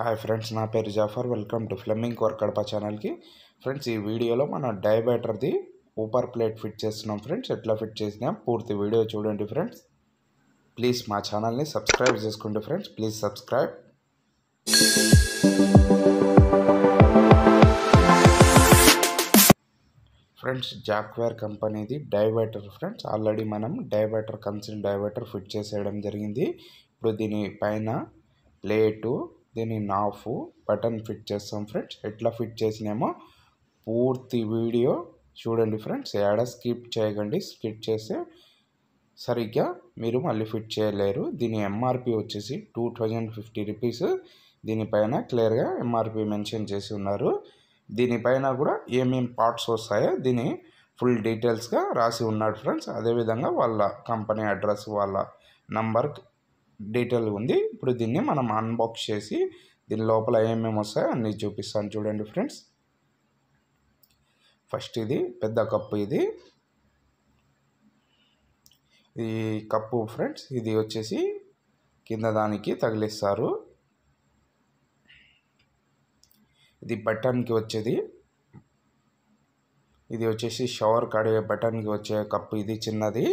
hi friends నా పేరు Jafar welcome to Fleming core Kadapa ఛానల్కి ఫ్రెండ్స్ ఈ వీడియోలో మనం డయాబెటర్ది ఊపర్ ప్లేట్ ఫిట్ చేస్తున్నాం ఫ్రెండ్స్ ఎట్లా ఫిట్ చేసినాం పూర్తి వీడియో చూడండి ఫ్రెండ్స్ ప్లీజ్ మా ఛానల్ని సబ్స్క్రైబ్ చేసుకోండి friends please subscribe friends Jaquar కంపెనీది డైవర్టర్ ఫ్రెండ్స్ ఆల్రెడీ మనం డైవర్టర్ కన్సిల్ డైవర్టర్ ఫిట్ చేసేయడం జరిగింది ఇప్పుడు దీని పైన ప్లేటు దీన్ని నాఫ్ బటన్ ఫిట్ చేస్తాం ఫ్రెండ్స్ ఎట్లా ఫిట్ చేసినామో పూర్తి వీడియో చూడండి ఫ్రెండ్స్ ఏడ స్కిప్ చేయకండి స్కిప్ చేస్తే సరిగ్గా మీరు మళ్ళీ ఫిట్ చేయలేరు దీని ఎంఆర్పి వచ్చేసి టూ థౌజండ్ ఫిఫ్టీ రూపీస్ దీనిపైన క్లియర్గా ఎంఆర్పి మెన్షన్ చేసి ఉన్నారు దీనిపైన కూడా ఏమేమి పార్ట్స్ వస్తాయో దీని ఫుల్ డీటెయిల్స్గా రాసి ఉన్నాడు ఫ్రెండ్స్ అదేవిధంగా వాళ్ళ కంపెనీ అడ్రస్ వాళ్ళ నంబర్ డీటెయిల్ ఉంది ఇప్పుడు దీన్ని మనం అన్బాక్స్ చేసి దీని లోపల ఏమేమి వస్తాయో అన్నీ చూపిస్తాను చూడండి ఫ్రెండ్స్ ఫస్ట్ ఇది పెద్ద కప్పు ఇది ఈ కప్పు ఫ్రెండ్స్ ఇది వచ్చేసి కింద దానికి తగిలిస్తారు ఇది బటన్కి వచ్చేది ఇది వచ్చేసి షవర్ కడిగే బటన్కి వచ్చే కప్పు ఇది చిన్నది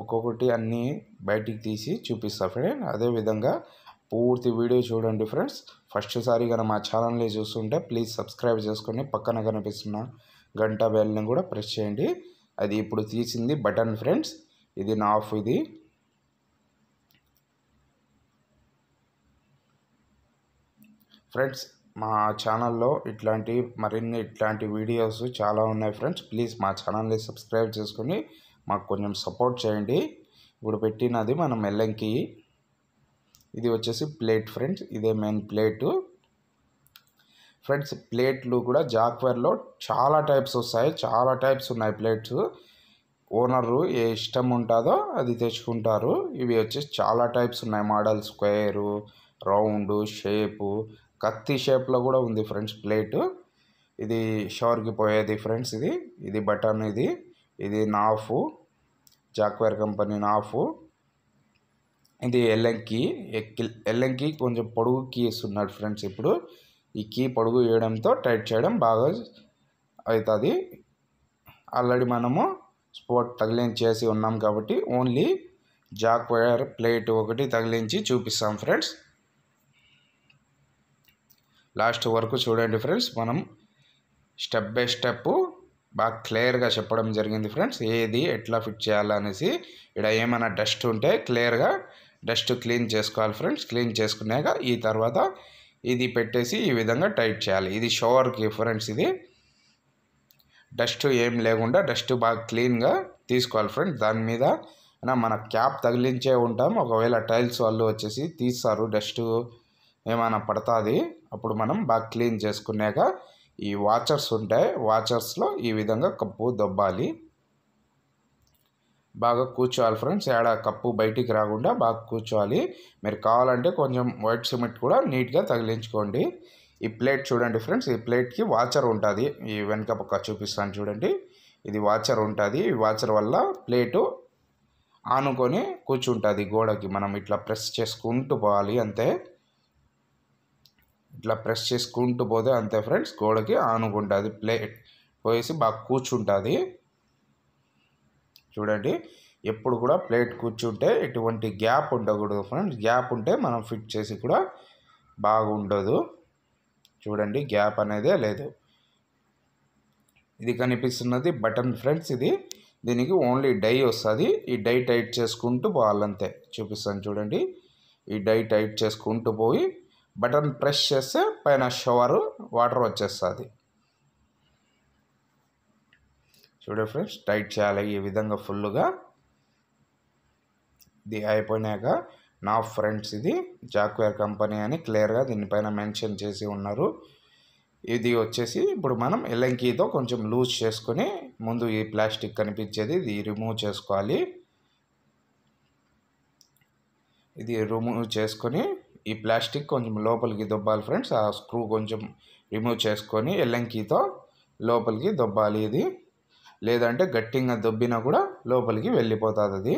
ఒక్కొక్కటి అన్నీ బయటికి తీసి చూపిస్తా ఫ్రెండ్ అదేవిధంగా పూర్తి వీడియో చూడండి ఫ్రెండ్స్ ఫస్ట్ సారి కనుక మా ఛానల్ని చూస్తుంటే ప్లీజ్ సబ్స్క్రైబ్ చేసుకొని పక్కన కనిపిస్తున్న గంట బెల్ని కూడా ప్రెస్ చేయండి అది ఇప్పుడు తీసింది బటన్ ఫ్రెండ్స్ ఇది నా ఆఫ్ ఇది ఫ్రెండ్స్ మా ఛానల్లో ఇట్లాంటి మరిన్ని ఇట్లాంటి వీడియోస్ చాలా ఉన్నాయి ఫ్రెండ్స్ ప్లీజ్ మా ఛానల్ని సబ్స్క్రైబ్ చేసుకొని మాకు కొంచెం సపోర్ట్ చేయండి ఇప్పుడు పెట్టినది మనం మెల్లంకి ఇది వచ్చేసి ప్లేట్ ఫ్రెండ్స్ ఇదే మెయిన్ ప్లేటు ఫ్రెండ్స్ ప్లేట్లు కూడా జాక్వేర్లో చాలా టైప్స్ వస్తాయి చాలా టైప్స్ ఉన్నాయి ప్లేట్స్ ఓనరు ఏ ఇష్టం ఉంటుందో అది తెచ్చుకుంటారు ఇవి వచ్చేసి చాలా టైప్స్ ఉన్నాయి మోడల్ స్క్వేరు రౌండ్ షేపు కత్తి షేప్లో కూడా ఉంది ఫ్రెండ్స్ ప్లేటు ఇది షవర్కి పోయేది ఫ్రెండ్స్ ఇది ఇది బటన్ ఇది ఇది నాఫ్ జాక్వేర్ కంపెనీ నాఫ్ ఇది ఎల్ఎంకి ఎల్ఎంకి కొంచెం పొడుగు కీ ఇస్తున్నాడు ఫ్రెండ్స్ ఇప్పుడు ఈ కీ పొడుగు వేయడంతో టైట్ చేయడం బాగా అవుతుంది ఆల్రెడీ మనము స్పోర్ట్ తగిలించి చేసి ఉన్నాం కాబట్టి ఓన్లీ జాక్ ప్లేట్ ఒకటి తగిలించి చూపిస్తాం ఫ్రెండ్స్ లాస్ట్ వరకు చూడండి ఫ్రెండ్స్ మనం స్టెప్ బై స్టెప్ బాగా క్లియర్గా చెప్పడం జరిగింది ఫ్రెండ్స్ ఏది ఎట్లా ఫిట్ చేయాలనేసి ఇక్కడ ఏమైనా డస్ట్ ఉంటే క్లియర్గా డస్ట్ క్లీన్ చేసుకోవాలి ఫ్రెండ్స్ క్లీన్ చేసుకున్నాక ఈ తర్వాత ఇది పెట్టేసి ఈ విధంగా టైట్ చేయాలి ఇది షవర్కి ఫ్రెండ్స్ ఇది డస్ట్ ఏం లేకుండా డస్ట్ బాగా క్లీన్గా తీసుకోవాలి ఫ్రెండ్స్ దాని మీద మన క్యాప్ తగిలించే ఉంటాం ఒకవేళ టైల్స్ వాళ్ళు వచ్చేసి తీస్తారు డస్ట్ ఏమైనా పడుతుంది అప్పుడు మనం బాగా క్లీన్ చేసుకున్నాక ఈ వాచర్స్ ఉంటాయి వాచర్స్లో ఈ విధంగా కప్పు దొబ్బాలి బాగా కూర్చోవాలి ఫ్రెండ్స్ ఏడ కప్పు బయటికి రాకుండా బాగా కూర్చోవాలి మీరు కావాలంటే కొంచెం వైట్ సిమెంట్ కూడా నీట్గా తగిలించుకోండి ఈ ప్లేట్ చూడండి ఫ్రెండ్స్ ఈ ప్లేట్కి వాచర్ ఉంటుంది ఈ వెనక పక్క చూపిస్తాను చూడండి ఇది వాచర్ ఉంటుంది ఈ వాచర్ వల్ల ప్లేటు ఆనుకొని కూర్చుంటుంది గోడకి మనం ఇట్లా ప్రెస్ చేసుకుంటూ పోవాలి అంతే ఇట్లా ప్రెస్ చేసుకుంటూ పోతే అంతే ఫ్రెండ్స్ గోడకి ఆనుకుంటుంది ప్లేట్ పోయేసి బాగా కూర్చుంటుంది చూడండి ఎప్పుడు కూడా ప్లేట్ కూర్చుంటే ఎటువంటి గ్యాప్ ఉండకూడదు ఫ్రెండ్స్ గ్యాప్ ఉంటే మనం ఫిట్ చేసి కూడా బాగుండదు చూడండి గ్యాప్ అనేదే లేదు ఇది కనిపిస్తున్నది బటన్ ఫ్రెండ్స్ ఇది దీనికి ఓన్లీ డై వస్తుంది ఈ డై టైట్ చేసుకుంటూ పోవాలంతే చూపిస్తాను చూడండి ఈ డై టైట్ చేసుకుంటూ పోయి బటన్ ప్రెస్ చేస్తే పైన షవర్ వాటర్ వచ్చేస్తుంది చూడండి ఫ్రెండ్స్ టైట్ చేయాలి ఈ విధంగా ఫుల్గా ఇది అయిపోయినాక నా ఫ్రెండ్స్ ఇది జాక్వేర్ కంపెనీ అని క్లియర్గా దీనిపైన మెన్షన్ చేసి ఉన్నారు ఇది వచ్చేసి ఇప్పుడు మనం ఎలంకీతో కొంచెం లూజ్ చేసుకొని ముందు ఈ ప్లాస్టిక్ కనిపించేది ఇది రిమూవ్ చేసుకోవాలి ఇది రిమూవ్ చేసుకొని ఈ ప్లాస్టిక్ కొంచెం లోపలికి దొబ్బాలి ఫ్రెండ్స్ ఆ స్క్రూ కొంచెం రిమూవ్ చేసుకొని ఎల్లంకీతో లోపలికి దొబ్బాలి ఇది లేదంటే గట్టిగా దొబ్బినా కూడా లోపలికి వెళ్ళిపోతుంది అది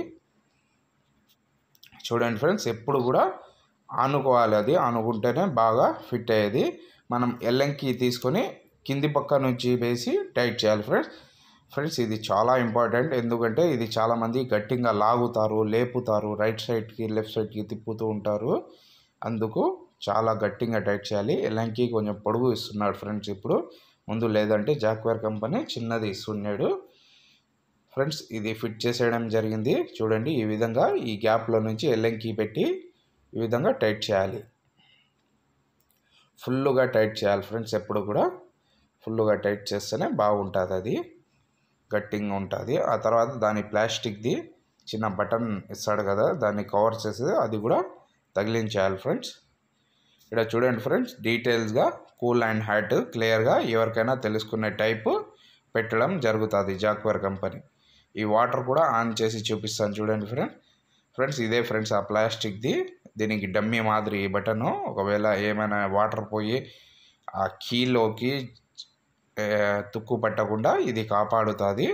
చూడండి ఫ్రెండ్స్ ఎప్పుడు కూడా ఆనుకోవాలి అది ఆనుకుంటేనే బాగా ఫిట్ అయ్యేది మనం ఎల్లంకి తీసుకొని కింది పక్క నుంచి వేసి టైట్ చేయాలి ఫ్రెండ్స్ ఫ్రెండ్స్ ఇది చాలా ఇంపార్టెంట్ ఎందుకంటే ఇది చాలామంది గట్టిగా లాగుతారు లేపుతారు రైట్ సైడ్కి లెఫ్ట్ సైడ్కి తిప్పుతూ ఉంటారు అందుకు చాలా గట్టిగా టైట్ చేయాలి లంకి కొంచెం పొడుగు ఇస్తున్నాడు ఫ్రెండ్స్ ఇప్పుడు ముందు లేదంటే జాక్వేర్ కంపెనీ చిన్నది ఇస్తున్నాడు ఫ్రెండ్స్ ఇది ఫిట్ చేసేయడం జరిగింది చూడండి ఈ విధంగా ఈ గ్యాప్లో నుంచి ఎల్లంకి పెట్టి ఈ విధంగా టైట్ చేయాలి ఫుల్గా టైట్ చేయాలి ఫ్రెండ్స్ ఎప్పుడు కూడా ఫుల్గా టైట్ చేస్తేనే బాగుంటుంది అది కట్టింగ్ ఉంటుంది ఆ తర్వాత దాని ప్లాస్టిక్ది చిన్న బటన్ ఇస్తాడు కదా దాన్ని కవర్ చేసేది అది కూడా తగిలించేయాలి ఫ్రెండ్స్ ఇక్కడ చూడండి ఫ్రెండ్స్ డీటెయిల్స్గా కూల్ అండ్ హ్యాట్ క్లియర్గా ఎవరికైనా తెలుసుకునే టైపు పెట్టడం జరుగుతుంది జాక్వేర్ కంపెనీ ఈ వాటర్ కూడా ఆన్ చేసి చూపిస్తాను చూడండి ఫ్రెండ్స్ ఫ్రెండ్స్ ఇదే ఫ్రెండ్స్ ఆ ప్లాస్టిక్ది దీనికి డమ్మి మాదిరి ఈ బటను ఒకవేళ ఏమైనా వాటర్ పోయి ఆ కీలోకి తుక్కు పట్టకుండా ఇది కాపాడుతుంది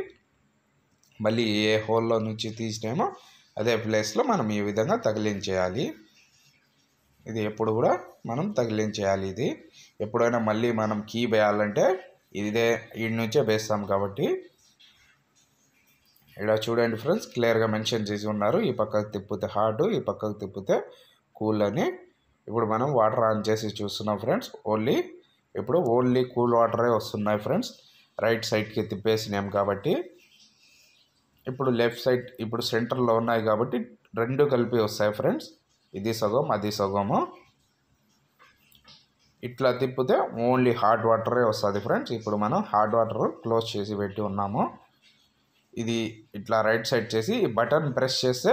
మళ్ళీ ఏ హోల్లో నుంచి తీసినామో అదే ప్లేస్లో మనం ఈ విధంగా తగిలించేయాలి ఇది ఎప్పుడు కూడా మనం తగిలించేయాలి ఇది ఎప్పుడైనా మళ్ళీ మనం కీ వేయాలంటే ఇదే ఈడి నుంచే వేస్తాం కాబట్టి ఇక్కడ చూడండి ఫ్రెండ్స్ క్లియర్గా మెన్షన్ చేసి ఉన్నారు ఈ పక్కకు తిప్పితే హార్ట్ ఈ పక్కకు తిప్పితే కూల్ అని ఇప్పుడు మనం వాటర్ ఆన్ చేసి చూస్తున్నాం ఫ్రెండ్స్ ఓన్లీ ఇప్పుడు ఓన్లీ కూల్ వాటరే వస్తున్నాయి ఫ్రెండ్స్ రైట్ సైడ్కి తిప్పేసినాం కాబట్టి ఇప్పుడు లెఫ్ట్ సైడ్ ఇప్పుడు సెంటర్లో ఉన్నాయి కాబట్టి రెండు కలిపి వస్తాయి ఫ్రెండ్స్ ఇది సగం అది సగము ఇట్లా తిప్పితే ఓన్లీ హాట్ వాటరే వస్తుంది ఫ్రెండ్స్ ఇప్పుడు మనం హాట్ వాటర్ క్లోజ్ చేసి పెట్టి ఉన్నాము ఇది ఇట్లా రైట్ సైడ్ చేసి బటన్ ప్రెస్ చేస్తే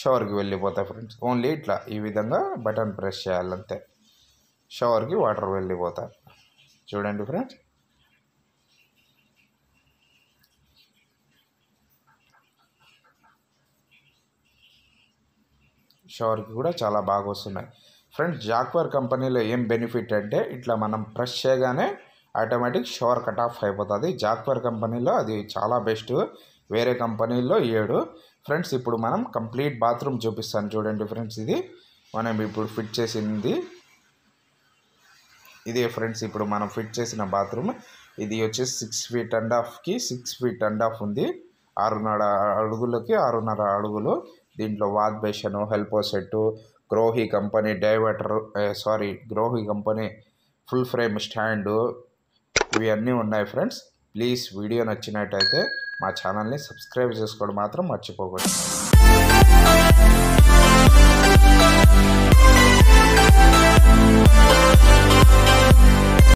షవర్కి వెళ్ళిపోతాయి ఫ్రెండ్స్ ఓన్లీ ఇట్లా ఈ విధంగా బటన్ ప్రెస్ చేయాలంతే షవర్కి వాటర్ వెళ్ళిపోతాయి చూడండి ఫ్రెండ్స్ షవర్కి కూడా చాలా బాగా వస్తున్నాయి ఫ్రెండ్స్ జాక్వర్ కంపెనీలో ఏం బెనిఫిట్ అంటే ఇట్లా మనం ప్రెస్ చేయగానే ఆటోమేటిక్ షవర్ కట్ ఆఫ్ అయిపోతుంది జాక్వర్ కంపెనీలో అది చాలా బెస్ట్ వేరే కంపెనీల్లో ఏడు ఫ్రెండ్స్ ఇప్పుడు మనం కంప్లీట్ బాత్రూమ్ చూపిస్తాను చూడండి ఫ్రెండ్స్ ఇది మనం ఇప్పుడు ఫిట్ చేసింది ఇదే ఫ్రెండ్స్ ఇప్పుడు మనం ఫిట్ చేసిన బాత్రూమ్ ఇది వచ్చేసి సిక్స్ ఫీట్ అండ్ హాఫ్కి సిక్స్ ఫీట్ అండ్ హాఫ్ ఉంది ఆరున్నర అడుగులకి ఆరున్నర అడుగులు దీంట్లో వాగ్బేషను హెల్పోసెట్టు Grohe company diverter sorry Grohe company full frame stand ఇవన్నీ ఉన్నాయి ఫ్రెండ్స్ ప్లీజ్ వీడియో నచ్చినట్టయితే మా ఛానల్ని సబ్స్క్రైబ్ చేసుకోవడం మాత్రం మర్చిపోకూడదు